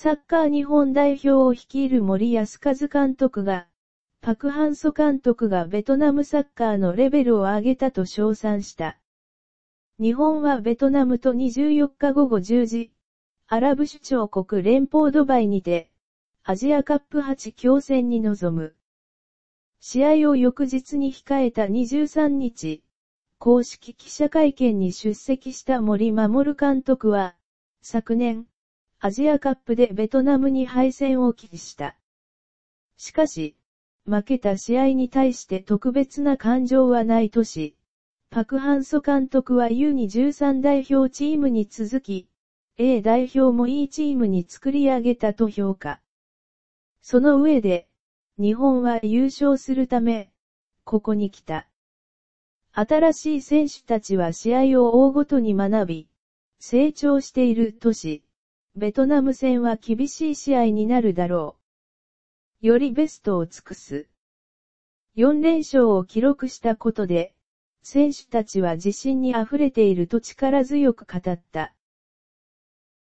サッカー日本代表を率いる森安和監督が、パクハンソ監督がベトナムサッカーのレベルを上げたと称賛した。日本はベトナムと24日午後10時、アラブ首長国連邦ドバイにて、アジアカップ8強戦に臨む。試合を翌日に控えた23日、公式記者会見に出席した森守監督は、昨年、アジアカップでベトナムに敗戦を喫した。しかし、負けた試合に対して特別な感情はないとし、パクハンソ監督は U23 代表チームに続き、A 代表もいいチームに作り上げたと評価。その上で、日本は優勝するため、ここに来た。新しい選手たちは試合を追うごとに学び、成長しているとし、ベトナム戦は厳しい試合になるだろう。よりベストを尽くす。4連勝を記録したことで、選手たちは自信に溢れていると力強く語った。